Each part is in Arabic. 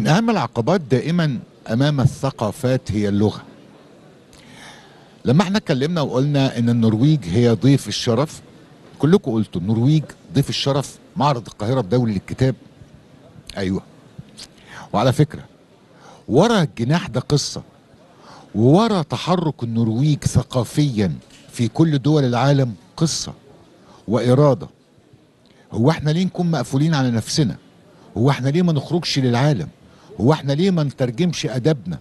من أهم العقبات دائما أمام الثقافات هي اللغة لما احنا اتكلمنا وقلنا ان النرويج هي ضيف الشرف كلكم قلتوا النرويج ضيف الشرف معرض القاهرة بدولي للكتاب ايوه وعلى فكرة ورا الجناح ده قصة وورا تحرك النرويج ثقافيا في كل دول العالم قصة وإرادة هو احنا ليه نكون مقفولين على نفسنا هو احنا ليه ما نخرجش للعالم واحنا ليه ما نترجمش ادبنا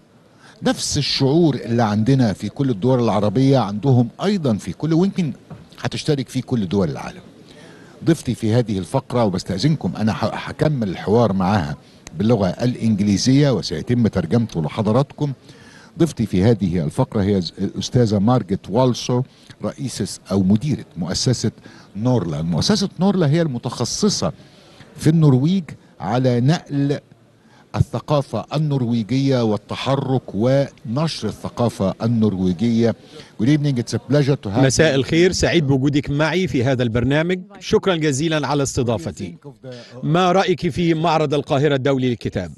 نفس الشعور اللي عندنا في كل الدول العربيه عندهم ايضا في كل ويمكن هتشترك فيه كل دول العالم ضيفتي في هذه الفقره وبستاذنكم انا هكمل الحوار معاها باللغه الانجليزيه وسيتم ترجمته لحضراتكم ضيفتي في هذه الفقره هي الاستاذه مارجت والسو رئيسة او مديره مؤسسه نورلا مؤسسه نورلا هي المتخصصه في النرويج على نقل الثقافة النرويجية والتحرك ونشر الثقافة النرويجية Good evening, it's a pleasure to have مساء الخير سعيد بوجودك معي في هذا البرنامج شكرا جزيلا على استضافتي ما رأيك في معرض القاهرة الدولي للكتاب؟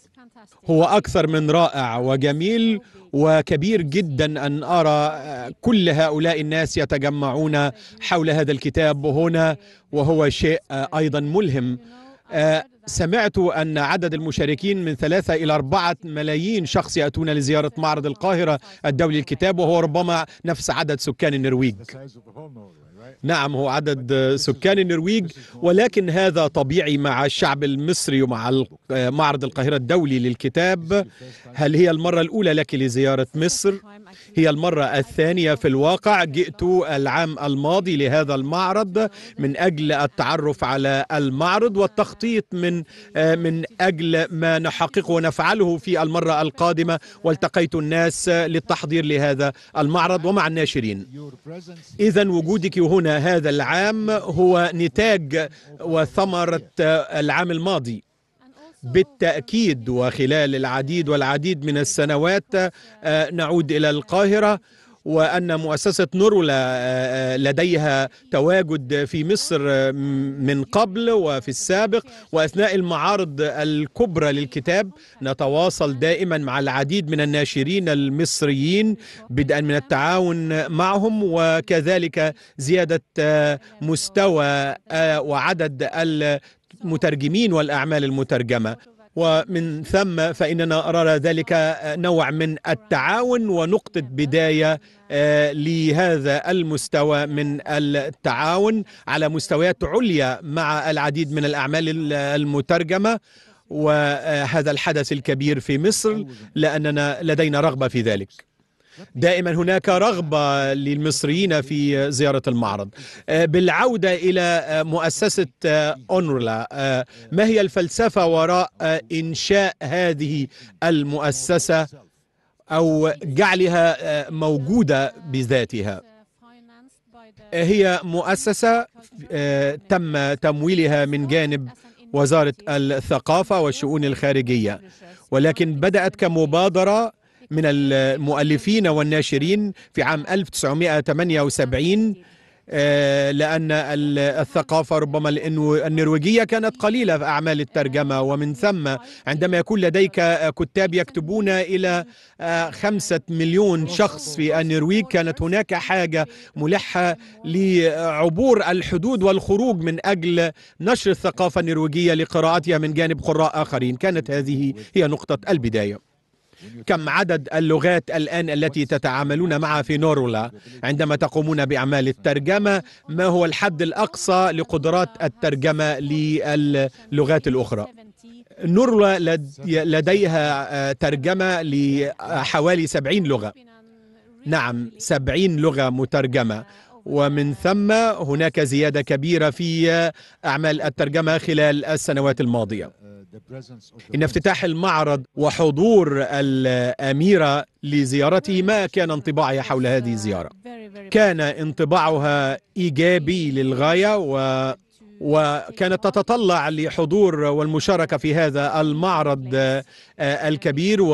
هو أكثر من رائع وجميل وكبير جدا أن أرى كل هؤلاء الناس يتجمعون حول هذا الكتاب هنا وهو شيء أيضا ملهم سمعت أن عدد المشاركين من ثلاثة إلى أربعة ملايين شخص يأتون لزيارة معرض القاهرة الدولي الكتاب وهو ربما نفس عدد سكان النرويج نعم هو عدد سكان النرويج ولكن هذا طبيعي مع الشعب المصري ومع معرض القاهرة الدولي للكتاب هل هي المرة الأولى لك لزيارة مصر؟ هي المرة الثانية في الواقع جئت العام الماضي لهذا المعرض من أجل التعرف على المعرض والتخطيط من آه، من أجل ما نحققه ونفعله في المرة القادمة والتقيت الناس للتحضير لهذا المعرض ومع الناشرين إذا وجودك هنا هذا العام هو نتاج وثمرة آه، العام الماضي بالتأكيد وخلال العديد والعديد من السنوات آه، نعود إلى القاهرة وأن مؤسسة نورولا آه، آه، لديها تواجد في مصر من قبل وفي السابق وأثناء المعارض الكبرى للكتاب نتواصل دائما مع العديد من الناشرين المصريين بدءا من التعاون معهم وكذلك زيادة مستوى وعدد المترجمين والأعمال المترجمة ومن ثم فإننا أرى ذلك نوع من التعاون ونقطة بداية آه، لهذا المستوى من التعاون على مستويات عليا مع العديد من الأعمال المترجمة وهذا الحدث الكبير في مصر لأننا لدينا رغبة في ذلك دائما هناك رغبة للمصريين في زيارة المعرض آه، بالعودة إلى آه، مؤسسة آه، أونرلا ما هي الفلسفة وراء إنشاء هذه المؤسسة أو جعلها موجودة بذاتها هي مؤسسة تم تمويلها من جانب وزارة الثقافة والشؤون الخارجية ولكن بدأت كمبادرة من المؤلفين والناشرين في عام 1978 آه، لأن الثقافة ربما النرويجية كانت قليلة في أعمال الترجمة ومن ثم عندما يكون لديك كتاب يكتبون إلى آه، خمسة مليون شخص في النرويج كانت هناك حاجة ملحة لعبور الحدود والخروج من أجل نشر الثقافة النرويجية لقراءتها من جانب قراء آخرين كانت هذه هي نقطة البداية كم عدد اللغات الآن التي تتعاملون معها في نورولا عندما تقومون بأعمال الترجمة ما هو الحد الأقصى لقدرات الترجمة للغات الأخرى نورولا لديها آه، ترجمة لحوالي سبعين لغة نعم سبعين لغة مترجمة ومن ثم هناك زيادة كبيرة في أعمال الترجمة خلال السنوات الماضية إن افتتاح المعرض وحضور الأميرة لزيارته ما كان انطباعي حول هذه الزيارة كان انطباعها إيجابي للغاية و وكانت تتطلع لحضور والمشاركه في هذا المعرض آه، الكبير و...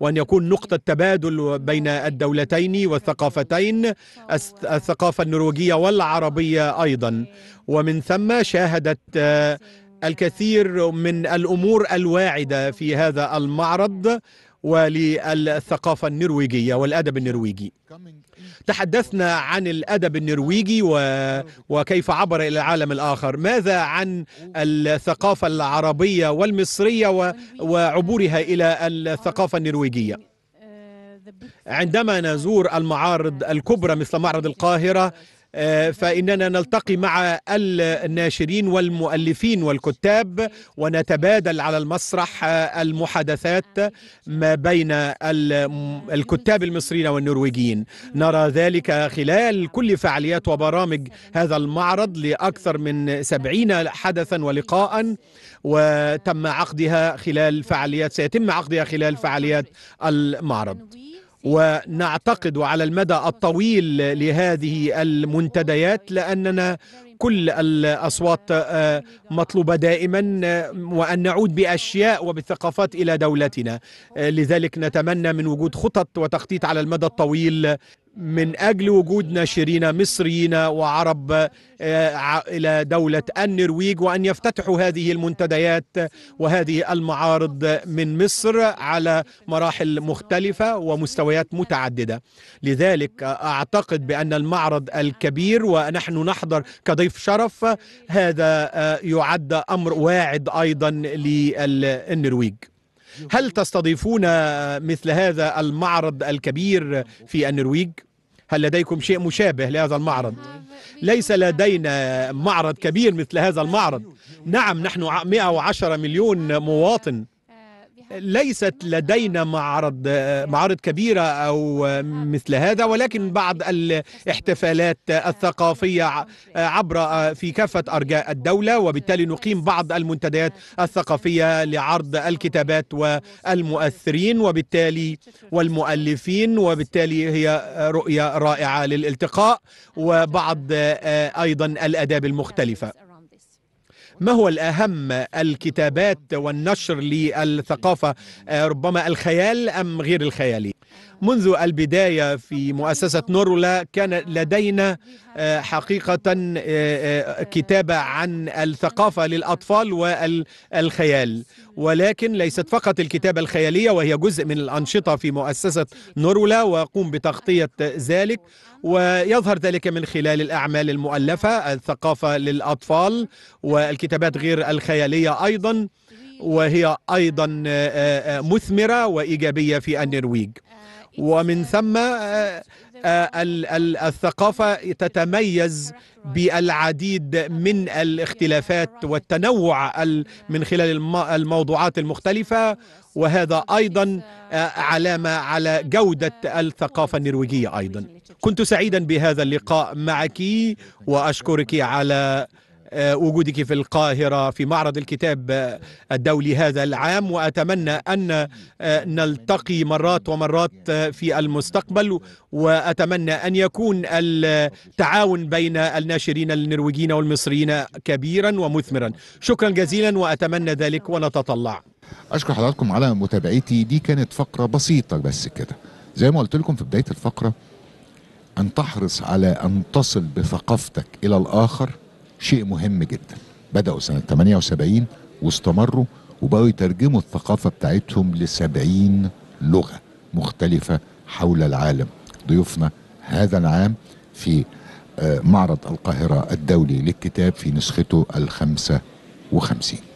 وان يكون نقطه تبادل بين الدولتين والثقافتين الثقافه النرويجيه والعربيه ايضا ومن ثم شاهدت آه، الكثير من الامور الواعده في هذا المعرض وللثقافة النرويجية والأدب النرويجي تحدثنا عن الأدب النرويجي و... وكيف عبر إلى العالم الآخر ماذا عن الثقافة العربية والمصرية و... وعبورها إلى الثقافة النرويجية عندما نزور المعارض الكبرى مثل معرض القاهرة آه، فإننا نلتقي مع الناشرين والمؤلفين والكتاب ونتبادل على المسرح آه، المحادثات ما بين الكتاب المصريين والنرويجيين نرى ذلك خلال كل فعاليات وبرامج هذا المعرض لأكثر من سبعين حدثا ولقاء وتم عقدها خلال فعاليات سيتم عقدها خلال فعاليات المعرض ونعتقد على المدى الطويل لهذه المنتديات لأننا كل الأصوات آه، مطلوبة دائما آه، وأن نعود بأشياء وبثقافات إلى دولتنا آه، لذلك نتمنى من وجود خطط وتخطيط على المدى الطويل من اجل وجود ناشرين مصريين وعرب آه، الى دوله النرويج وان يفتتحوا هذه المنتديات وهذه المعارض من مصر على مراحل مختلفه ومستويات متعدده. لذلك اعتقد بان المعرض الكبير ونحن نحضر كضيف شرف هذا آه، يعد امر واعد ايضا للنرويج. هل تستضيفون مثل هذا المعرض الكبير في النرويج؟ هل لديكم شيء مشابه لهذا المعرض؟ ليس لدينا معرض كبير مثل هذا المعرض نعم نحن 110 مليون مواطن ليست لدينا معرض معارض كبيرة أو مثل هذا ولكن بعض الاحتفالات الثقافية عبر في كافة أرجاء الدولة وبالتالي نقيم بعض المنتديات الثقافية لعرض الكتابات والمؤثرين وبالتالي والمؤلفين وبالتالي هي رؤية رائعة للالتقاء وبعض آه، أيضا الأداب المختلفة ما هو الأهم الكتابات والنشر للثقافة آه، ربما الخيال أم غير الخيالي منذ البداية في مؤسسة نورولا كان لدينا آه، حقيقة آه، آه، كتابة عن الثقافة للأطفال والخيال ولكن ليست فقط الكتابة الخيالية وهي جزء من الأنشطة في مؤسسة نورولا وأقوم بتغطية ذلك ويظهر ذلك من خلال الأعمال المؤلفة الثقافة للأطفال والكتابات غير الخيالية أيضا وهي أيضا مثمرة وإيجابية في النرويج ومن ثم آه، آه، الثقافة تتميز بالعديد من الاختلافات والتنوع من خلال الموضوعات المختلفة وهذا أيضا آه، علامة على جودة الثقافة النرويجية أيضا كنت سعيدا بهذا اللقاء معك وأشكرك على آه، وجودك في القاهرة في معرض الكتاب آه، الدولي هذا العام وأتمنى أن آه، نلتقي مرات ومرات في المستقبل وأتمنى أن يكون التعاون بين الناشرين النرويجيين والمصريين كبيرا ومثمرا شكرا جزيلا وأتمنى ذلك ونتطلع أشكر حضراتكم على متابعتي دي كانت فقرة بسيطة بس كده زي ما قلت لكم في بداية الفقرة أن تحرص على أن تصل بثقافتك إلى الآخر شيء مهم جدا بدأوا سنة 78 واستمروا وبقوا يترجموا الثقافة بتاعتهم لسبعين لغة مختلفة حول العالم ضيوفنا هذا العام في آه، معرض القاهرة الدولي للكتاب في نسخته الخمسة وخمسين